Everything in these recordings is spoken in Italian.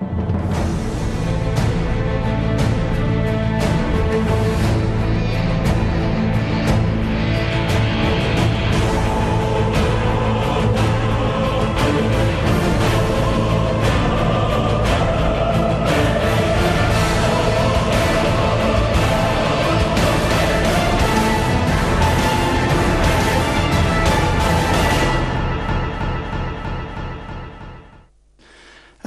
Thank you.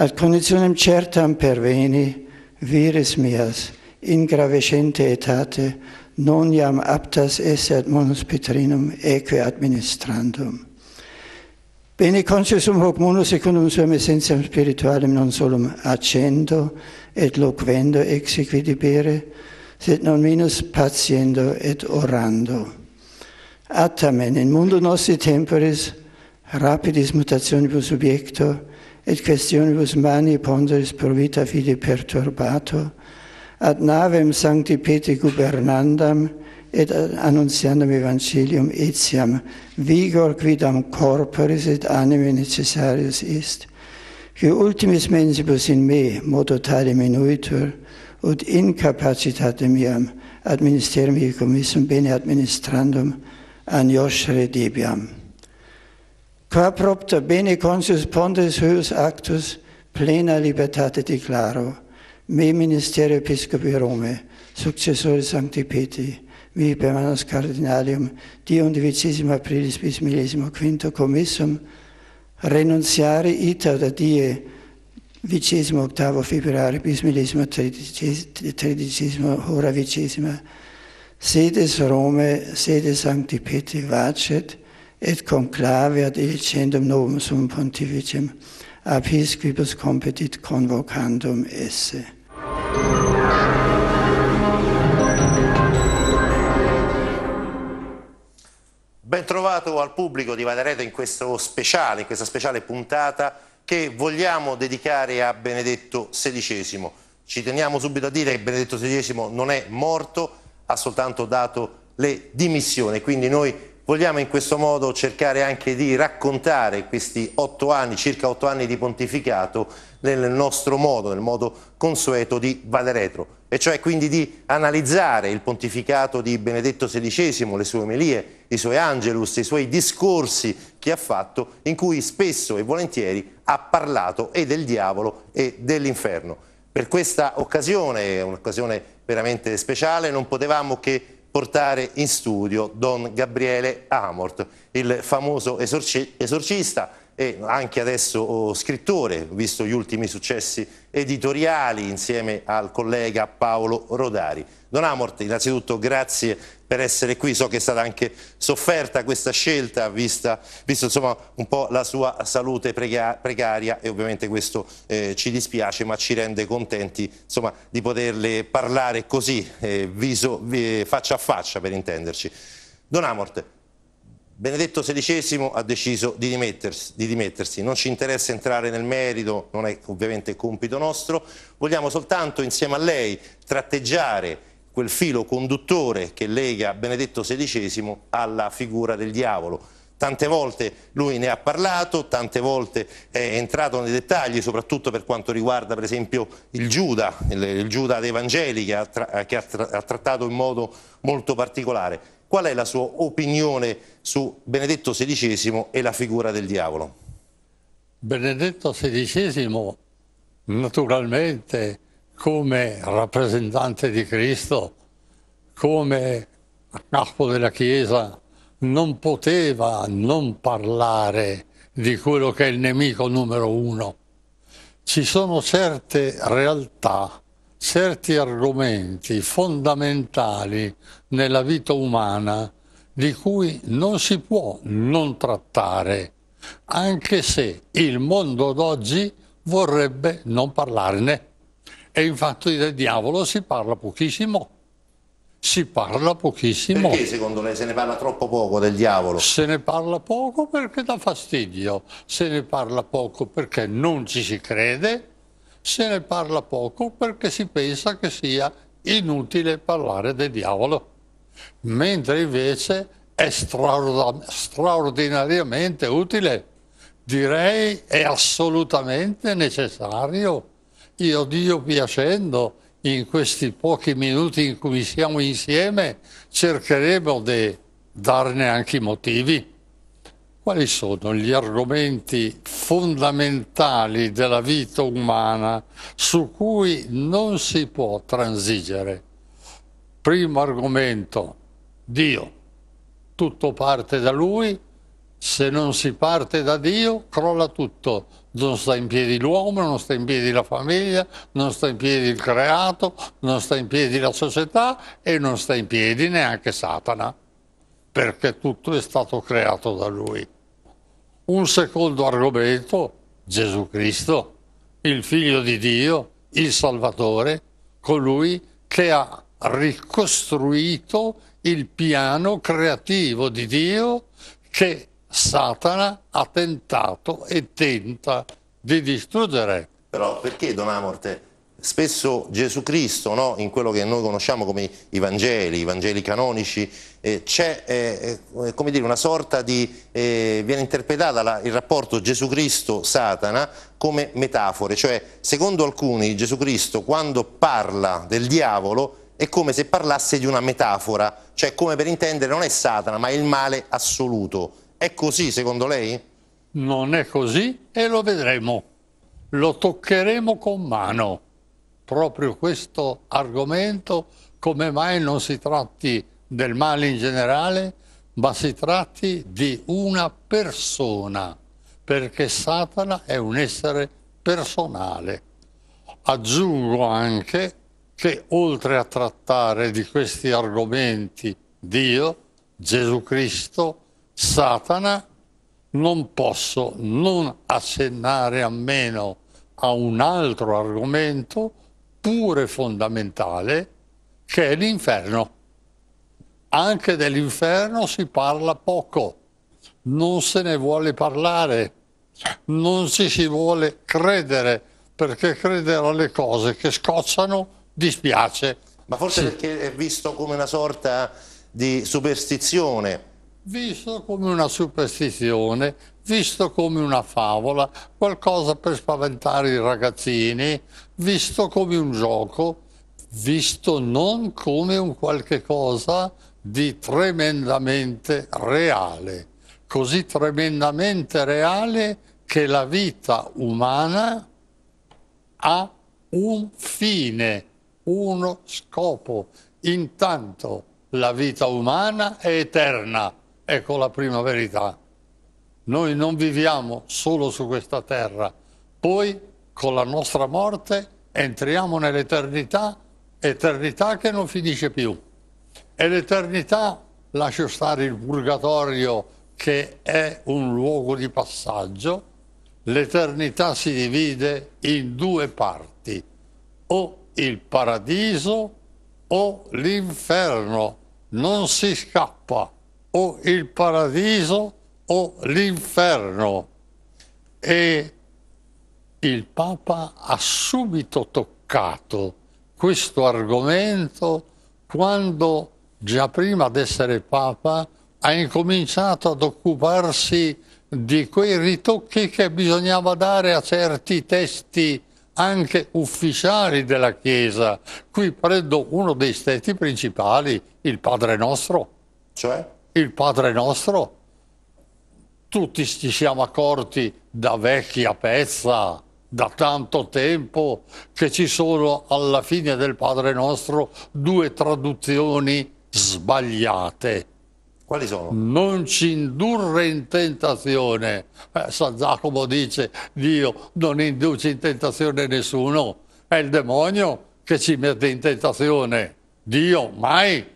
ad conditionem certam perveni viris mias in gravescente etate non iam aptas esse ad monus petrinum eque administrandum. Bene consensum hoc monus secundum suam essentiam spiritualem non solum accendo et loquendo exequiti bere, sed non minus patiendo et orando. Atamen, in mundo nostri temporis, rapidis mutationibus subiecto, et questionibus mani ponderis pro vita fide perturbato, ad navem sancti peti gubernandam, et annunciandam evangelium etiam vigor quidam corporis et anime necessarius est, che ultimis mensibus in me modo tale minuitur, ut incapacitate miam administerem ministerium hicum bene administrandum an Josh redibiam qua propter bene consus pontes hus actus plena libertate declaro me Ministerio episcopi Rome successori sancti peti mi per manus cardinalium die und vicissima aprilis bis millesimo quinto commissum renunciare ita da die vicesimo octavo februari bis millesimo tredicesimo hora vicesima sedes Rome sedes sancti peti vacet et conclave ad illicendum novum sum pontificem ab quibus competit convocandum esse. Bentrovato al pubblico di Vanereto in, questo speciale, in questa speciale puntata che vogliamo dedicare a Benedetto XVI. Ci teniamo subito a dire che Benedetto XVI non è morto, ha soltanto dato le dimissioni, quindi noi Vogliamo in questo modo cercare anche di raccontare questi otto anni, circa otto anni di pontificato, nel nostro modo, nel modo consueto di Vale Retro, e cioè quindi di analizzare il pontificato di Benedetto XVI, le sue omelie, i suoi angelus, i suoi discorsi che ha fatto, in cui spesso e volentieri ha parlato e del diavolo e dell'inferno. Per questa occasione, un'occasione veramente speciale, non potevamo che portare in studio Don Gabriele Amort, il famoso esorcista e anche adesso oh, scrittore, visto gli ultimi successi editoriali insieme al collega Paolo Rodari. Don Amort, innanzitutto grazie per essere qui, so che è stata anche sofferta questa scelta, vista, visto insomma, un po' la sua salute precaria e ovviamente questo eh, ci dispiace, ma ci rende contenti insomma, di poterle parlare così, eh, viso, eh, faccia a faccia per intenderci. Don Amort, Benedetto XVI ha deciso di dimettersi, di dimettersi, non ci interessa entrare nel merito, non è ovviamente compito nostro, vogliamo soltanto insieme a lei tratteggiare quel filo conduttore che lega Benedetto XVI alla figura del diavolo. Tante volte lui ne ha parlato, tante volte è entrato nei dettagli, soprattutto per quanto riguarda per esempio il Giuda, il, il Giuda dei Vangeli che, ha, tra, che ha, tra, ha trattato in modo molto particolare. Qual è la sua opinione su Benedetto XVI e la figura del diavolo? Benedetto XVI, naturalmente, come rappresentante di Cristo, come capo della Chiesa, non poteva non parlare di quello che è il nemico numero uno. Ci sono certe realtà certi argomenti fondamentali nella vita umana di cui non si può non trattare, anche se il mondo d'oggi vorrebbe non parlarne. E infatti del diavolo si parla pochissimo. Si parla pochissimo. Perché secondo lei se ne parla troppo poco del diavolo? Se ne parla poco perché dà fastidio, se ne parla poco perché non ci si crede se ne parla poco perché si pensa che sia inutile parlare del diavolo, mentre invece è straordinariamente utile, direi è assolutamente necessario. Io Dio piacendo, in questi pochi minuti in cui siamo insieme, cercheremo di darne anche i motivi quali sono gli argomenti fondamentali della vita umana su cui non si può transigere. Primo argomento, Dio. Tutto parte da Lui, se non si parte da Dio crolla tutto. Non sta in piedi l'uomo, non sta in piedi la famiglia, non sta in piedi il creato, non sta in piedi la società e non sta in piedi neanche Satana, perché tutto è stato creato da Lui un secondo argomento, Gesù Cristo, il figlio di Dio, il Salvatore, colui che ha ricostruito il piano creativo di Dio che Satana ha tentato e tenta di distruggere. Però perché Don Amorte spesso Gesù Cristo, no? in quello che noi conosciamo come i Vangeli, i Vangeli canonici, eh, c'è eh, eh, una sorta di, eh, viene interpretata la, il rapporto Gesù Cristo-Satana come metafore, cioè secondo alcuni Gesù Cristo quando parla del diavolo è come se parlasse di una metafora, cioè come per intendere non è Satana ma è il male assoluto. È così secondo lei? Non è così e lo vedremo, lo toccheremo con mano proprio questo argomento, come mai non si tratti del male in generale, ma si tratti di una persona, perché Satana è un essere personale. Aggiungo anche che oltre a trattare di questi argomenti Dio, Gesù Cristo, Satana, non posso non accennare a meno a un altro argomento pure fondamentale che è l'inferno. Anche dell'inferno si parla poco, non se ne vuole parlare, non ci si vuole credere, perché credere alle cose che scocciano dispiace. Ma forse sì. perché è visto come una sorta di superstizione visto come una superstizione, visto come una favola, qualcosa per spaventare i ragazzini, visto come un gioco, visto non come un qualche cosa di tremendamente reale, così tremendamente reale che la vita umana ha un fine, uno scopo. Intanto la vita umana è eterna. Ecco la prima verità. Noi non viviamo solo su questa terra, poi con la nostra morte entriamo nell'eternità, eternità che non finisce più. E l'eternità, lascio stare il purgatorio che è un luogo di passaggio, l'eternità si divide in due parti, o il paradiso o l'inferno, non si scappa o il paradiso o l'inferno. E il Papa ha subito toccato questo argomento quando, già prima di essere Papa, ha incominciato ad occuparsi di quei ritocchi che bisognava dare a certi testi anche ufficiali della Chiesa. Qui prendo uno dei testi principali, il Padre nostro. Cioè? il Padre nostro. Tutti ci siamo accorti da vecchia pezza, da tanto tempo, che ci sono alla fine del Padre nostro due traduzioni sbagliate. Quali sono? Non ci indurre in tentazione. Eh, San Giacomo dice, Dio non induce in tentazione nessuno, è il demonio che ci mette in tentazione. Dio mai.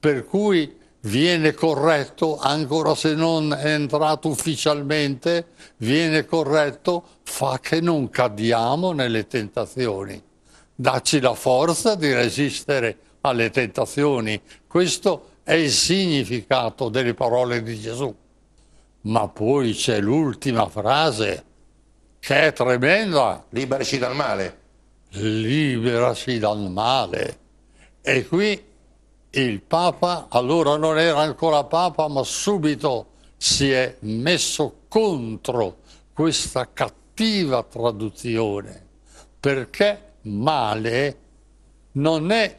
Per cui viene corretto, ancora se non è entrato ufficialmente, viene corretto, fa che non cadiamo nelle tentazioni. Dacci la forza di resistere alle tentazioni. Questo è il significato delle parole di Gesù. Ma poi c'è l'ultima frase, che è tremenda. Liberaci dal male. Liberaci dal male. E qui il Papa, allora non era ancora Papa, ma subito si è messo contro questa cattiva traduzione, perché male non è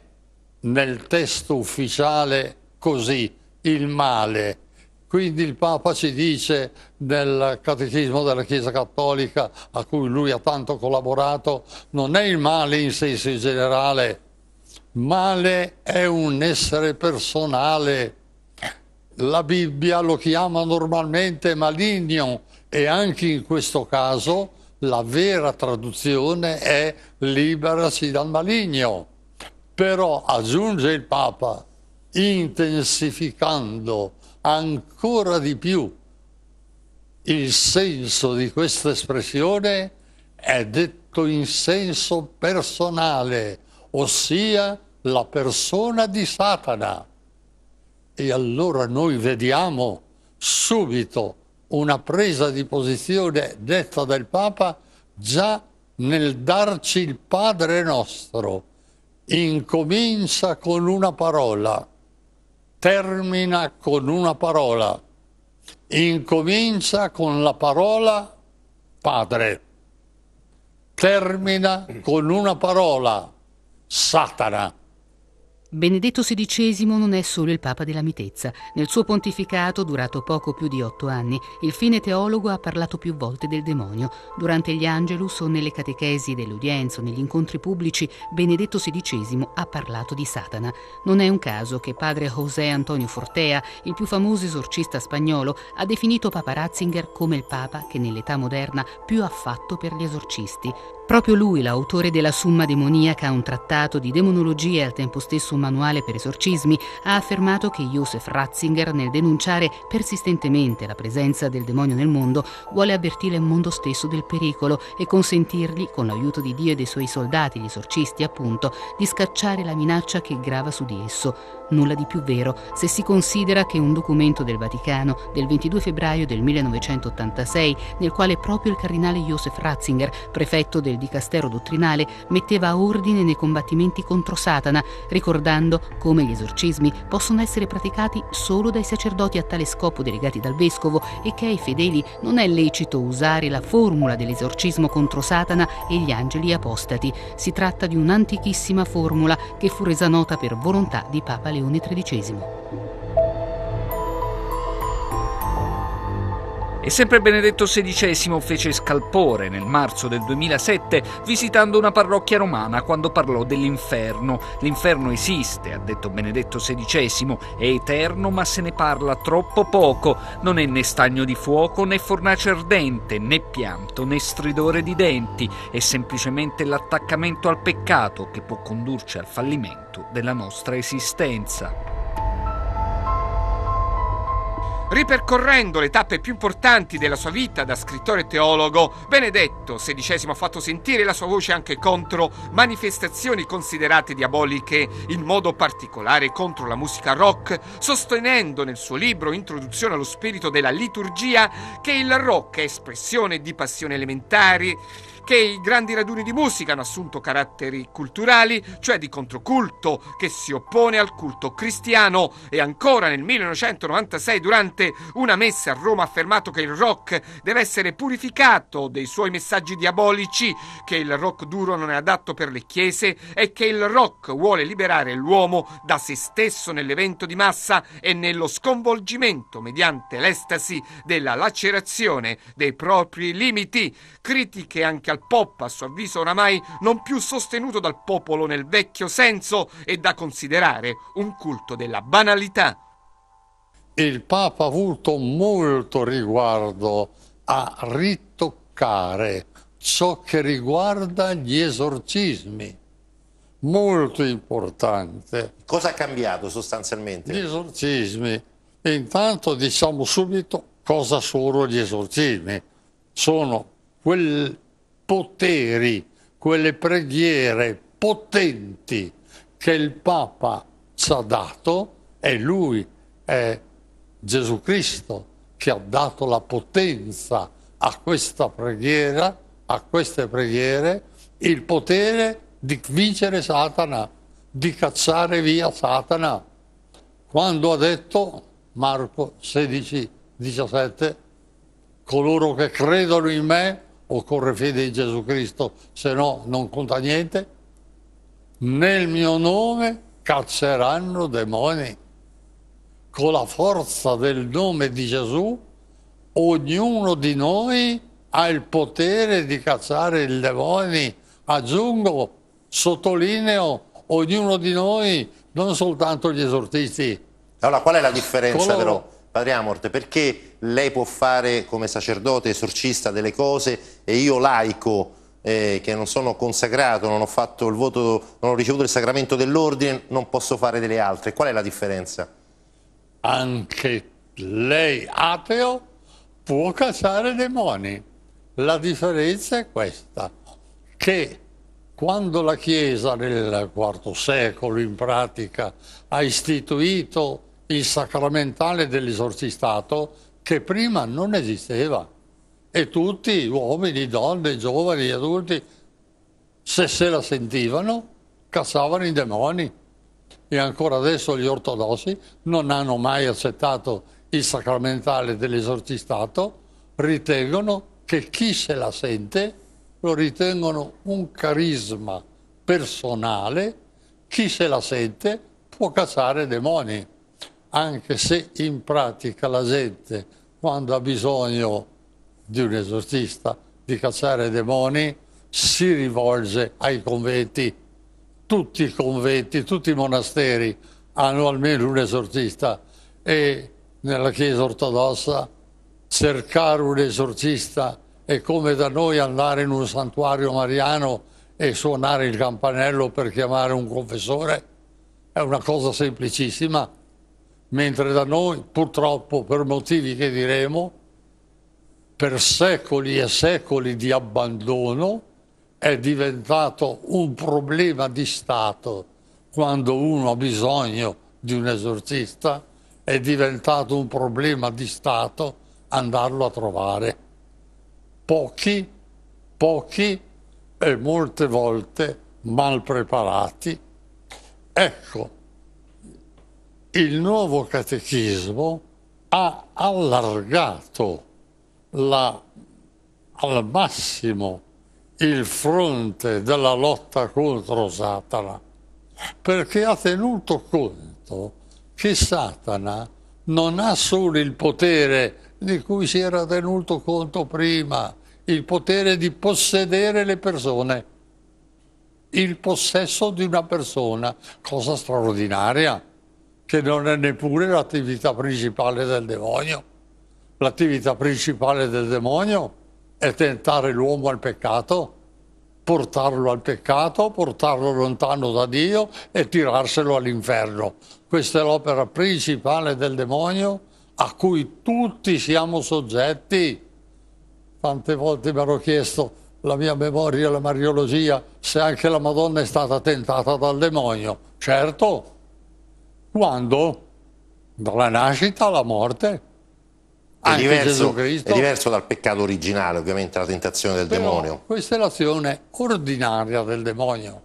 nel testo ufficiale così, il male. Quindi il Papa ci dice nel Catechismo della Chiesa Cattolica, a cui lui ha tanto collaborato, non è il male in senso generale, Male è un essere personale. La Bibbia lo chiama normalmente maligno e anche in questo caso la vera traduzione è liberasi dal maligno. Però aggiunge il Papa, intensificando ancora di più il senso di questa espressione, è detto in senso personale, ossia la persona di Satana. E allora noi vediamo subito una presa di posizione detta del Papa già nel darci il Padre nostro. Incomincia con una parola, termina con una parola, incomincia con la parola Padre, termina con una parola Satana. Benedetto XVI non è solo il Papa della mitezza. Nel suo pontificato, durato poco più di otto anni, il fine teologo ha parlato più volte del demonio. Durante gli Angelus o nelle catechesi dell'udienza o negli incontri pubblici, Benedetto XVI ha parlato di Satana. Non è un caso che padre José Antonio Fortea, il più famoso esorcista spagnolo, ha definito Papa Ratzinger come il Papa che nell'età moderna più ha fatto per gli esorcisti. Proprio lui, l'autore della Summa demoniaca, un trattato di demonologia e al tempo stesso un manuale per esorcismi, ha affermato che Josef Ratzinger, nel denunciare persistentemente la presenza del demonio nel mondo, vuole avvertire il mondo stesso del pericolo e consentirgli, con l'aiuto di Dio e dei suoi soldati, gli esorcisti appunto, di scacciare la minaccia che grava su di esso. Nulla di più vero se si considera che un documento del Vaticano del 22 febbraio del 1986, nel quale proprio il cardinale Josef Ratzinger, prefetto del del dicastero dottrinale metteva ordine nei combattimenti contro Satana, ricordando come gli esorcismi possono essere praticati solo dai sacerdoti a tale scopo delegati dal vescovo e che ai fedeli non è lecito usare la formula dell'esorcismo contro Satana e gli angeli apostati. Si tratta di un'antichissima formula che fu resa nota per volontà di Papa Leone XIII. E sempre Benedetto XVI fece scalpore nel marzo del 2007 visitando una parrocchia romana quando parlò dell'inferno. L'inferno esiste, ha detto Benedetto XVI, è eterno ma se ne parla troppo poco. Non è né stagno di fuoco né fornace ardente né pianto né stridore di denti, è semplicemente l'attaccamento al peccato che può condurci al fallimento della nostra esistenza. Ripercorrendo le tappe più importanti della sua vita da scrittore e teologo, Benedetto XVI ha fatto sentire la sua voce anche contro manifestazioni considerate diaboliche, in modo particolare contro la musica rock, sostenendo nel suo libro Introduzione allo spirito della liturgia che il rock è espressione di passioni elementari che i grandi raduni di musica hanno assunto caratteri culturali, cioè di controculto che si oppone al culto cristiano e ancora nel 1996 durante una messa a Roma ha affermato che il rock deve essere purificato dei suoi messaggi diabolici, che il rock duro non è adatto per le chiese e che il rock vuole liberare l'uomo da se stesso nell'evento di massa e nello sconvolgimento mediante l'estasi della lacerazione dei propri limiti. Critiche anche a Musical pop, a suo avviso oramai non più sostenuto dal popolo nel vecchio senso, e da considerare un culto della banalità. Il Papa ha avuto molto riguardo a ritoccare ciò che riguarda gli esorcismi. Molto importante. Cosa ha cambiato sostanzialmente? Gli esorcismi. Intanto diciamo subito cosa sono gli esorcismi. Sono quel poteri, quelle preghiere potenti che il Papa ci ha dato e lui è Gesù Cristo che ha dato la potenza a questa preghiera, a queste preghiere, il potere di vincere Satana, di cacciare via Satana. Quando ha detto Marco 16, 17, coloro che credono in me occorre fede in Gesù Cristo, se no non conta niente. Nel mio nome cacceranno demoni. Con la forza del nome di Gesù, ognuno di noi ha il potere di cacciare i demoni. Aggiungo, sottolineo, ognuno di noi, non soltanto gli esortisti. Allora, qual è la differenza Coloro... però? Padre Amort, perché lei può fare come sacerdote, esorcista delle cose e io laico, eh, che non sono consacrato, non ho, fatto il voto, non ho ricevuto il sacramento dell'ordine, non posso fare delle altre? Qual è la differenza? Anche lei ateo può cacciare demoni. La differenza è questa, che quando la Chiesa nel IV secolo in pratica ha istituito il sacramentale dell'esorcistato che prima non esisteva e tutti, uomini, donne, giovani, adulti, se se la sentivano, cassavano i demoni. E ancora adesso gli ortodossi non hanno mai accettato il sacramentale dell'esorcistato, ritengono che chi se la sente lo ritengono un carisma personale, chi se la sente può cacciare demoni anche se in pratica la gente quando ha bisogno di un esorcista, di cacciare demoni, si rivolge ai conventi. Tutti i conventi, tutti i monasteri hanno almeno un esorcista e nella Chiesa ortodossa cercare un esorcista è come da noi andare in un santuario mariano e suonare il campanello per chiamare un confessore. È una cosa semplicissima mentre da noi purtroppo per motivi che diremo, per secoli e secoli di abbandono è diventato un problema di Stato quando uno ha bisogno di un esorcista è diventato un problema di Stato andarlo a trovare. Pochi, pochi e molte volte mal preparati. Ecco il nuovo catechismo ha allargato la, al massimo il fronte della lotta contro Satana, perché ha tenuto conto che Satana non ha solo il potere di cui si era tenuto conto prima, il potere di possedere le persone, il possesso di una persona, cosa straordinaria che non è neppure l'attività principale del demonio. L'attività principale del demonio è tentare l'uomo al peccato, portarlo al peccato, portarlo lontano da Dio e tirarselo all'inferno. Questa è l'opera principale del demonio a cui tutti siamo soggetti. Tante volte mi hanno chiesto la mia memoria, la mariologia, se anche la Madonna è stata tentata dal demonio. Certo, quando dalla nascita alla morte è diverso, Cristo, è diverso, dal peccato originale, ovviamente la tentazione del demonio. Questa è l'azione ordinaria del demonio.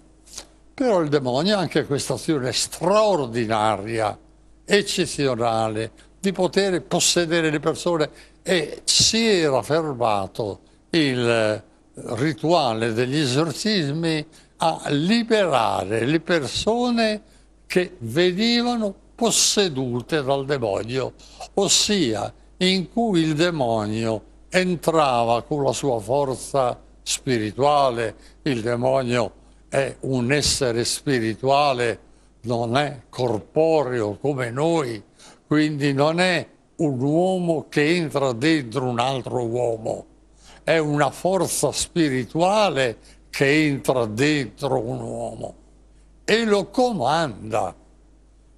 Però il demonio ha anche questa azione straordinaria, eccezionale, di poter possedere le persone e si era fermato il eh, rituale degli esorcismi a liberare le persone che venivano possedute dal demonio, ossia in cui il demonio entrava con la sua forza spirituale, il demonio è un essere spirituale, non è corporeo come noi, quindi non è un uomo che entra dentro un altro uomo, è una forza spirituale che entra dentro un uomo e lo comanda,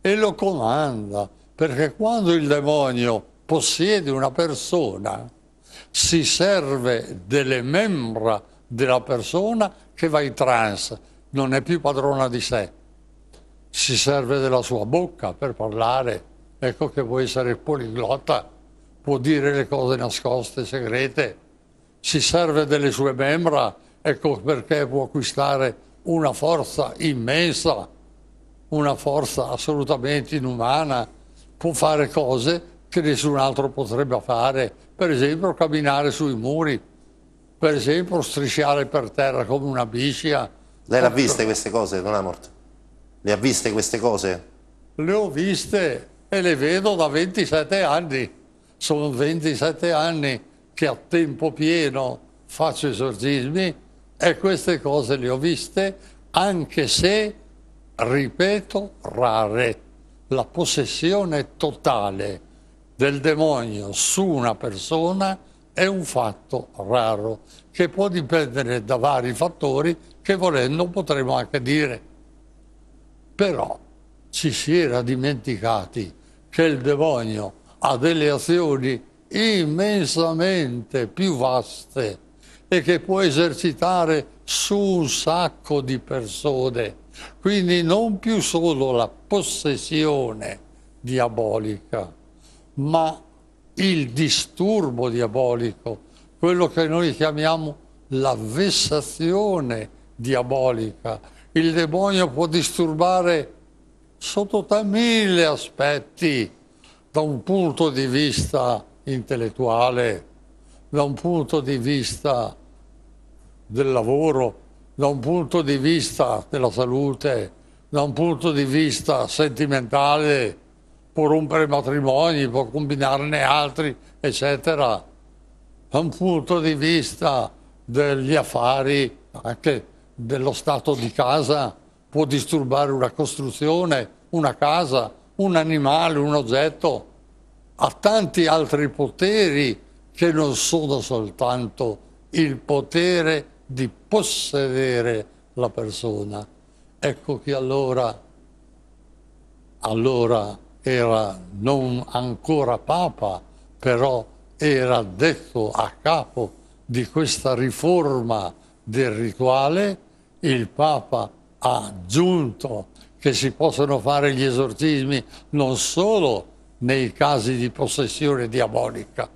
e lo comanda, perché quando il demonio possiede una persona, si serve delle membra della persona che va in trans, non è più padrona di sé, si serve della sua bocca per parlare, ecco che può essere poliglotta, può dire le cose nascoste, segrete, si serve delle sue membra, ecco perché può acquistare una forza immensa, una forza assolutamente inumana, può fare cose che nessun altro potrebbe fare, per esempio camminare sui muri, per esempio strisciare per terra come una biscia. Lei l'ha viste queste cose, non Don morto? Le ha viste queste cose? Le ho viste e le vedo da 27 anni. Sono 27 anni che a tempo pieno faccio esorcismi e queste cose le ho viste, anche se, ripeto, rare. La possessione totale del demonio su una persona è un fatto raro, che può dipendere da vari fattori che volendo potremmo anche dire. Però ci si era dimenticati che il demonio ha delle azioni immensamente più vaste e che può esercitare su un sacco di persone. Quindi non più solo la possessione diabolica, ma il disturbo diabolico, quello che noi chiamiamo la vessazione diabolica. Il demonio può disturbare sotto mille aspetti, da un punto di vista intellettuale, da un punto di vista del lavoro, da un punto di vista della salute, da un punto di vista sentimentale, può rompere matrimoni, può combinarne altri, eccetera. Da un punto di vista degli affari, anche dello stato di casa, può disturbare una costruzione, una casa, un animale, un oggetto, ha tanti altri poteri che non sono soltanto il potere di possedere la persona. Ecco che allora, allora era non ancora Papa, però era detto a capo di questa riforma del rituale, il Papa ha aggiunto che si possono fare gli esorcismi non solo nei casi di possessione diabolica,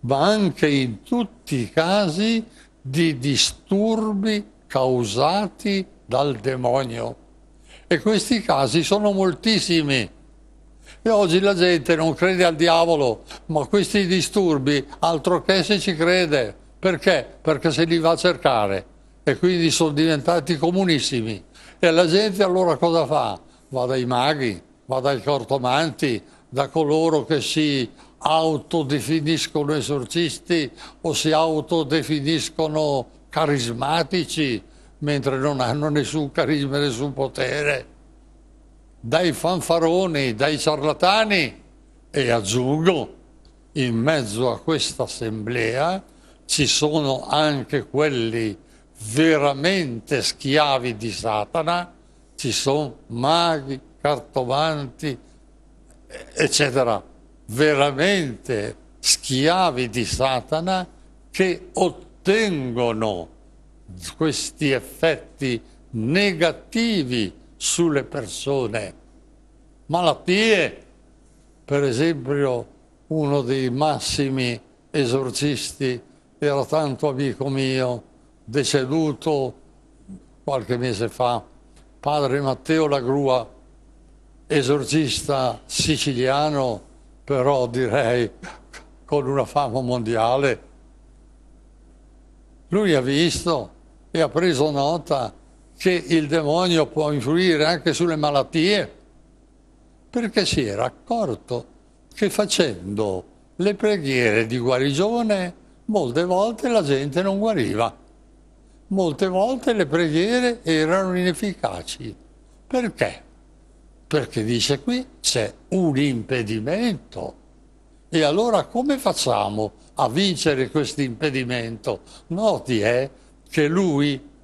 ma anche in tutti i casi di disturbi causati dal demonio. E questi casi sono moltissimi. E oggi la gente non crede al diavolo, ma questi disturbi altro che se ci crede. Perché? Perché se li va a cercare. E quindi sono diventati comunissimi. E la gente allora cosa fa? Va dai maghi, va dai cortomanti, da coloro che si autodefiniscono esorcisti o si autodefiniscono carismatici mentre non hanno nessun carisma, e nessun potere, dai fanfaroni, dai ciarlatani e aggiungo, in mezzo a questa assemblea ci sono anche quelli veramente schiavi di Satana, ci sono maghi, cartomanti, eccetera veramente schiavi di Satana che ottengono questi effetti negativi sulle persone. Malattie, per esempio, uno dei massimi esorcisti era tanto amico mio, deceduto qualche mese fa, padre Matteo Lagrua, esorcista siciliano però direi con una fama mondiale. Lui ha visto e ha preso nota che il demonio può influire anche sulle malattie, perché si era accorto che facendo le preghiere di guarigione molte volte la gente non guariva, molte volte le preghiere erano inefficaci. Perché? perché dice qui c'è un impedimento. E allora come facciamo a vincere questo impedimento? Noti è eh, che lui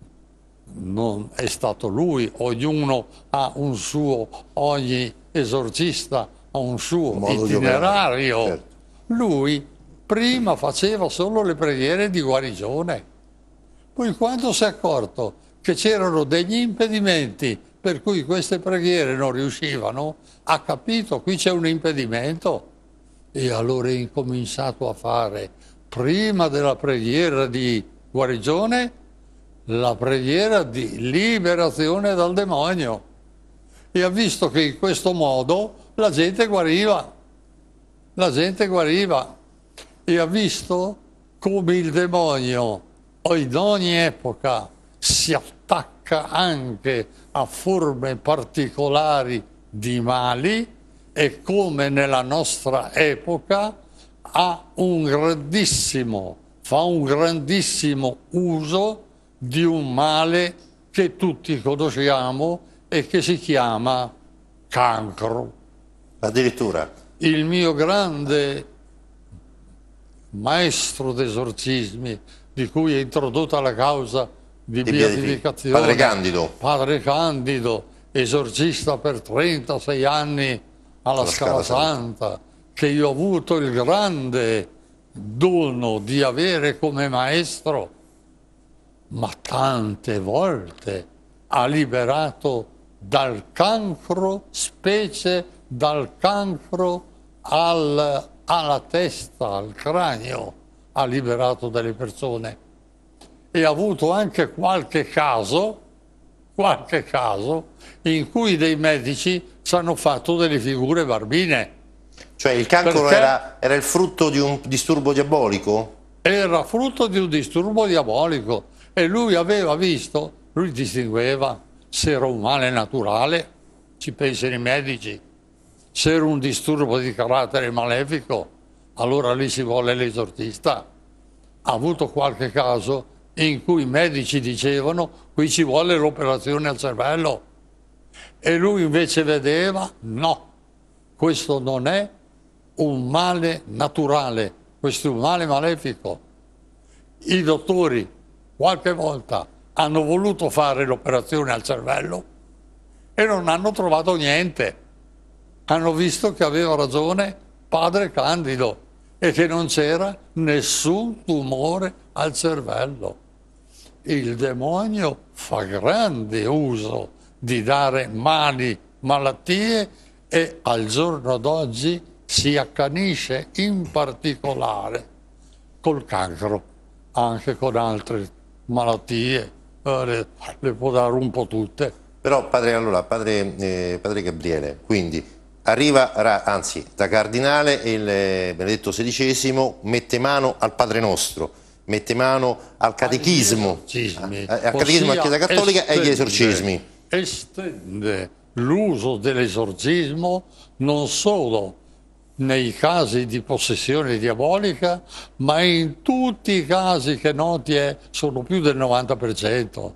non è stato lui, ognuno ha un suo, ogni esorcista ha un suo un itinerario. Certo. Lui prima faceva solo le preghiere di guarigione. Poi quando si è accorto che c'erano degli impedimenti per cui queste preghiere non riuscivano, ha capito qui c'è un impedimento e allora ha incominciato a fare prima della preghiera di guarigione la preghiera di liberazione dal demonio e ha visto che in questo modo la gente guariva, la gente guariva e ha visto come il demonio in ogni epoca si attacca anche a forme particolari di mali e come nella nostra epoca un fa un grandissimo uso di un male che tutti conosciamo e che si chiama cancro. Addirittura. Il mio grande maestro d'esorcismi, di cui è introdotta la causa di, beatificazione. Padre Candido. Padre Candido, esorcista per 36 anni alla, alla Scala, Scala Santa, Santa, che io ho avuto il grande dono di avere come maestro, ma tante volte ha liberato dal cancro, specie dal cancro al, alla testa, al cranio, ha liberato delle persone e ha avuto anche qualche caso, qualche caso in cui dei medici ci hanno fatto delle figure barbine. Cioè il cancro era, era, il frutto di un disturbo diabolico? Era frutto di un disturbo diabolico e lui aveva visto, lui distingueva se era un male naturale, ci pensano i medici, se era un disturbo di carattere malefico, allora lì si vuole l'esortista. Ha avuto qualche caso in cui i medici dicevano qui ci vuole l'operazione al cervello e lui invece vedeva no, questo non è un male naturale, questo è un male malefico. I dottori qualche volta hanno voluto fare l'operazione al cervello e non hanno trovato niente. Hanno visto che aveva ragione padre Candido e che non c'era nessun tumore al cervello. Il demonio fa grande uso di dare mali, malattie e al giorno d'oggi si accanisce in particolare col cancro, anche con altre malattie, eh, le, le può dare un po' tutte. Però padre, allora, padre, eh, padre Gabriele, quindi arriva, anzi da Cardinale il eh, Benedetto XVI mette mano al Padre Nostro, mette mano al Catechismo, al eh, Catechismo della Chiesa Cattolica estende, e agli esorcismi. Estende l'uso dell'esorcismo non solo nei casi di possessione diabolica, ma in tutti i casi che noti è, sono più del 90%,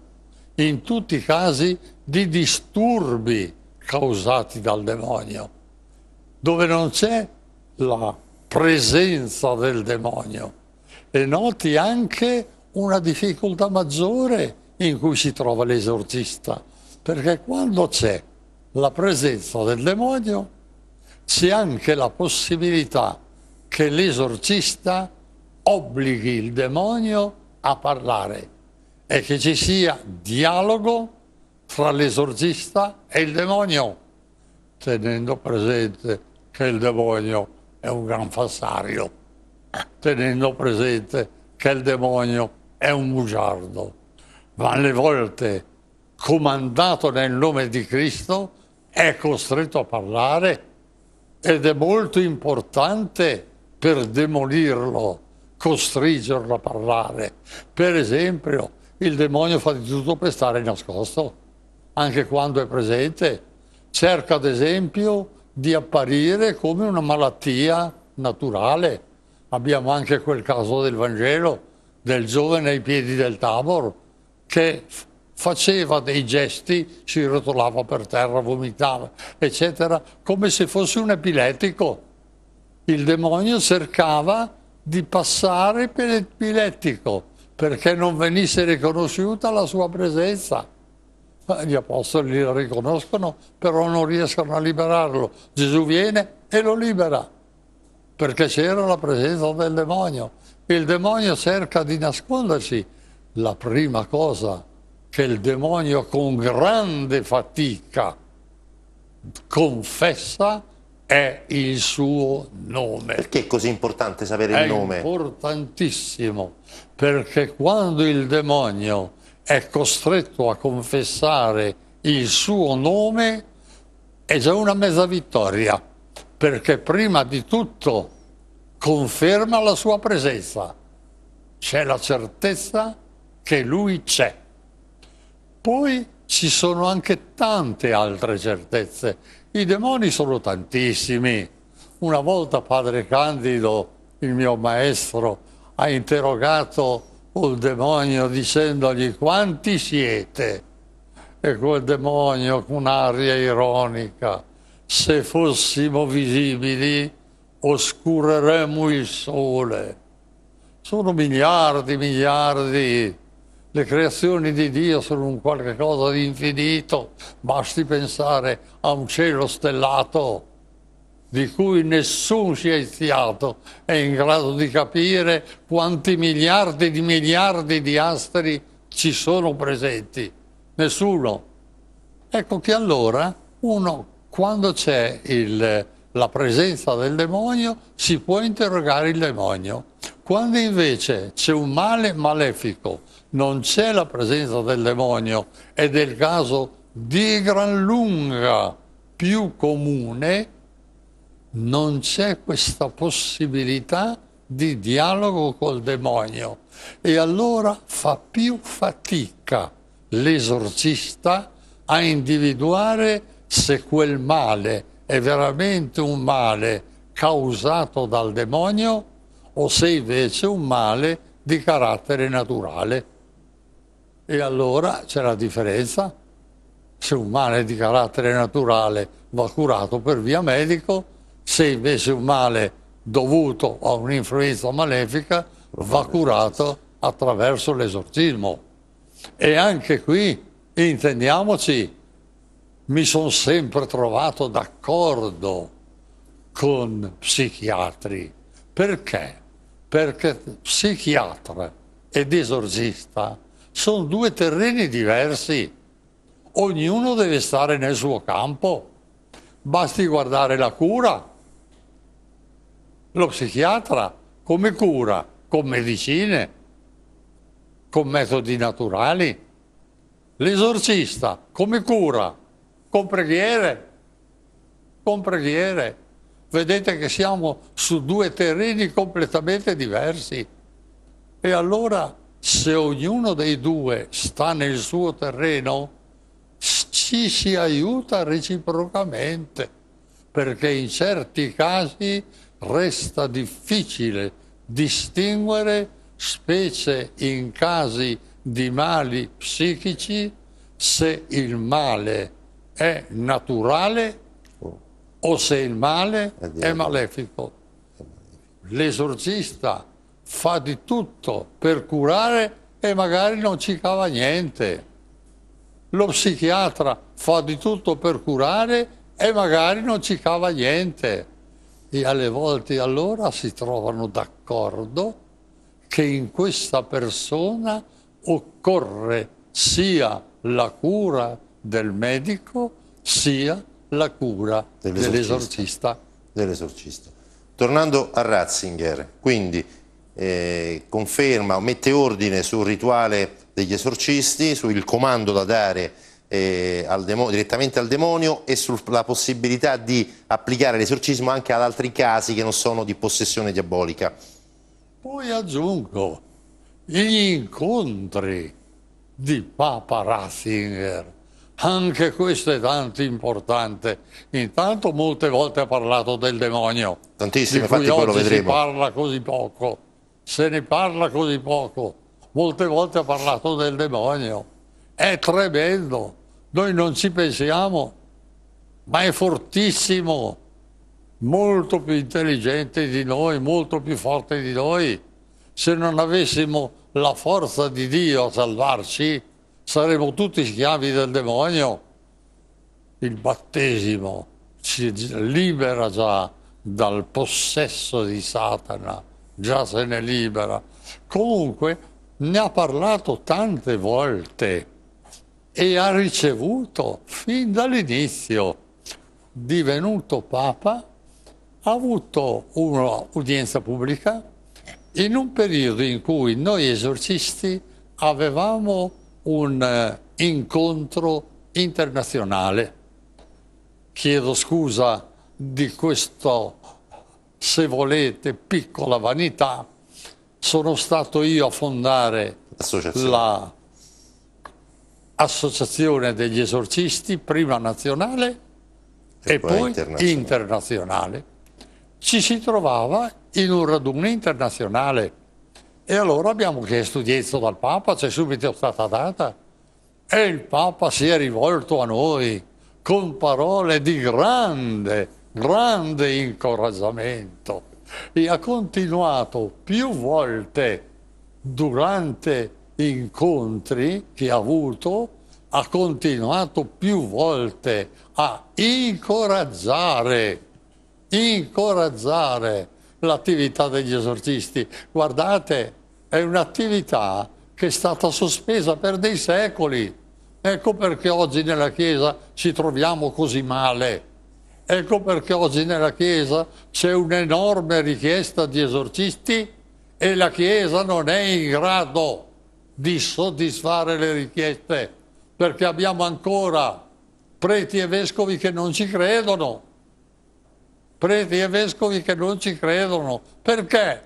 in tutti i casi di disturbi causati dal demonio dove non c'è la presenza del demonio e noti anche una difficoltà maggiore in cui si trova l'esorcista, perché quando c'è la presenza del demonio c'è anche la possibilità che l'esorcista obblighi il demonio a parlare e che ci sia dialogo tra l'esorcista e il demonio tenendo presente che il demonio è un gran falsario, tenendo presente che il demonio è un bugiardo. Ma alle volte, comandato nel nome di Cristo, è costretto a parlare ed è molto importante per demolirlo, costringerlo a parlare. Per esempio, il demonio fa di tutto per stare nascosto, anche quando è presente cerca ad esempio di apparire come una malattia naturale. Abbiamo anche quel caso del Vangelo, del giovane ai piedi del Tabor, che faceva dei gesti, si rotolava per terra, vomitava, eccetera, come se fosse un epilettico. Il demonio cercava di passare per l'epilettico perché non venisse riconosciuta la sua presenza gli apostoli lo riconoscono, però non riescono a liberarlo. Gesù viene e lo libera, perché c'era la presenza del demonio. Il demonio cerca di nascondersi. La prima cosa che il demonio con grande fatica confessa è il suo nome. Perché è così importante sapere è il nome? È importantissimo, perché quando il demonio è costretto a confessare il suo nome è già una mezza vittoria, perché prima di tutto conferma la sua presenza, c'è la certezza che lui c'è. Poi ci sono anche tante altre certezze, i demoni sono tantissimi. Una volta padre Candido, il mio maestro, ha interrogato col demonio dicendogli quanti siete e quel demonio con aria ironica se fossimo visibili oscureremmo il sole sono miliardi miliardi le creazioni di Dio sono un qualche cosa di infinito basti pensare a un cielo stellato di cui nessun scienziato è in grado di capire quanti miliardi di miliardi di astri ci sono presenti. Nessuno. Ecco che allora uno, quando c'è il, la presenza del demonio, si può interrogare il demonio. Quando invece c'è un male malefico, non c'è la presenza del demonio ed è il caso di gran lunga più comune, non c'è questa possibilità di dialogo col demonio e allora fa più fatica l'esorcista a individuare se quel male è veramente un male causato dal demonio o se invece è un male di carattere naturale. E allora c'è la differenza. Se un male di carattere naturale va curato per via medico, se invece un male dovuto a un'influenza malefica va curato attraverso l'esorcismo. E anche qui, intendiamoci, mi sono sempre trovato d'accordo con psichiatri. Perché? Perché psichiatra ed esorcista sono due terreni diversi. Ognuno deve stare nel suo campo. Basti guardare la cura lo psichiatra come cura? Con medicine? Con metodi naturali? L'esorcista come cura? Con preghiere? Con preghiere. Vedete che siamo su due terreni completamente diversi. E allora se ognuno dei due sta nel suo terreno, ci si aiuta reciprocamente, perché in certi casi resta difficile distinguere, specie in casi di mali psichici, se il male è naturale o se il male è malefico. L'esorcista fa di tutto per curare e magari non ci cava niente. Lo psichiatra fa di tutto per curare e magari non ci cava niente e alle volte allora si trovano d'accordo che in questa persona occorre sia la cura del medico sia la cura dell'esorcista. Dell'esorcista. Tornando a Ratzinger, quindi eh, conferma, mette ordine sul rituale degli esorcisti, sul comando da dare eh, al demonio, direttamente al demonio e sulla possibilità di applicare l'esorcismo anche ad altri casi che non sono di possessione diabolica. Poi aggiungo gli incontri di Papa Ratzinger, anche questo è tanto importante. Intanto molte volte ha parlato del demonio, Tantissime, di cui infatti oggi si parla così poco, se ne parla così poco. Molte volte ha parlato del demonio è tremendo, noi non ci pensiamo, ma è fortissimo, molto più intelligente di noi, molto più forte di noi. Se non avessimo la forza di Dio a salvarci, saremmo tutti schiavi del demonio. Il battesimo ci libera già dal possesso di Satana, già se ne libera. Comunque ne ha parlato tante volte e ha ricevuto fin dall'inizio, divenuto Papa, ha avuto un'udienza pubblica in un periodo in cui noi esorcisti avevamo un eh, incontro internazionale. Chiedo scusa di questo, se volete, piccola vanità. Sono stato io a fondare la Associazione degli Esorcisti, prima nazionale e, e poi, poi internazionale. internazionale. Ci si trovava in un raduno internazionale e allora abbiamo chiesto di dietro dal Papa, c'è subito stata data e il Papa si è rivolto a noi con parole di grande, grande incoraggiamento e ha continuato più volte durante incontri che ha avuto, ha continuato più volte a incoraggiare, incoraggiare l'attività degli esorcisti. Guardate, è un'attività che è stata sospesa per dei secoli. Ecco perché oggi nella Chiesa ci troviamo così male. Ecco perché oggi nella Chiesa c'è un'enorme richiesta di esorcisti e la Chiesa non è in grado di soddisfare le richieste, perché abbiamo ancora preti e vescovi che non ci credono, preti e vescovi che non ci credono. Perché?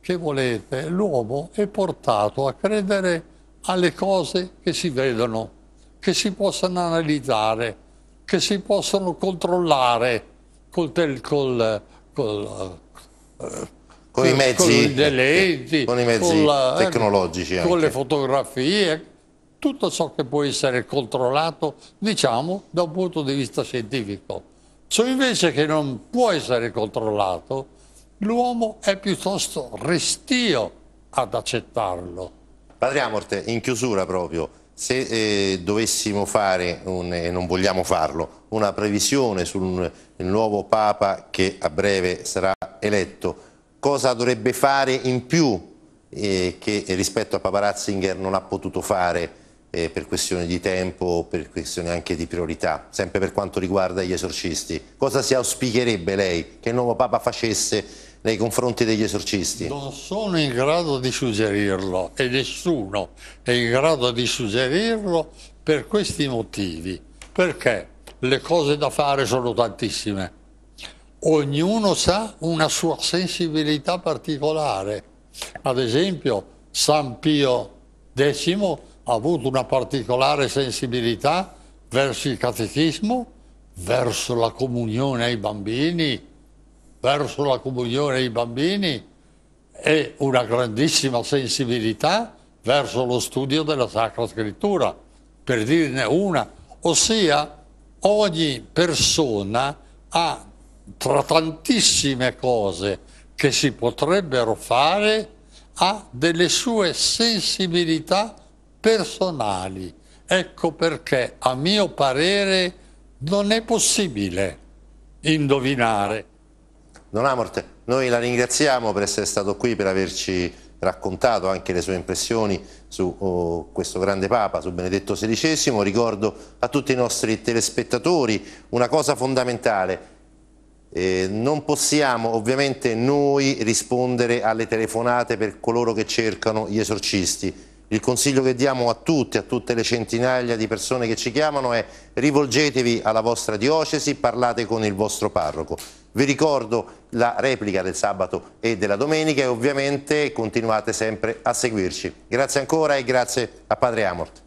Che volete, l'uomo è portato a credere alle cose che si vedono, che si possono analizzare, che si possono controllare col, tel, col, col, col eh, con i mezzi, con delenti, con i mezzi con la, eh, tecnologici, eh, con le fotografie, tutto ciò che può essere controllato, diciamo, da un punto di vista scientifico. Ciò invece che non può essere controllato, l'uomo è piuttosto restio ad accettarlo. Padre Amorte, in chiusura proprio, se eh, dovessimo fare, un, e non vogliamo farlo, una previsione sul nuovo Papa che a breve sarà eletto, cosa dovrebbe fare in più eh, che rispetto a Papa Ratzinger non ha potuto fare eh, per questioni di tempo, per questioni anche di priorità, sempre per quanto riguarda gli esorcisti. Cosa si auspicherebbe lei che il nuovo Papa facesse nei confronti degli esorcisti? Non sono in grado di suggerirlo e nessuno è in grado di suggerirlo per questi motivi, perché le cose da fare sono tantissime ognuno ha una sua sensibilità particolare. Ad esempio, San Pio X ha avuto una particolare sensibilità verso il catechismo, verso la comunione ai bambini, verso la comunione ai bambini e una grandissima sensibilità verso lo studio della Sacra Scrittura, per dirne una, ossia ogni persona ha tra tantissime cose che si potrebbero fare, ha delle sue sensibilità personali. Ecco perché, a mio parere, non è possibile indovinare. Don Amort, noi la ringraziamo per essere stato qui, per averci raccontato anche le sue impressioni su oh, questo grande Papa, su Benedetto XVI. Ricordo a tutti i nostri telespettatori una cosa fondamentale, eh, non possiamo ovviamente noi rispondere alle telefonate per coloro che cercano gli esorcisti. Il consiglio che diamo a tutti, a tutte le centinaia di persone che ci chiamano è rivolgetevi alla vostra diocesi, parlate con il vostro parroco. Vi ricordo la replica del sabato e della domenica e ovviamente continuate sempre a seguirci. Grazie ancora e grazie a Padre Amort.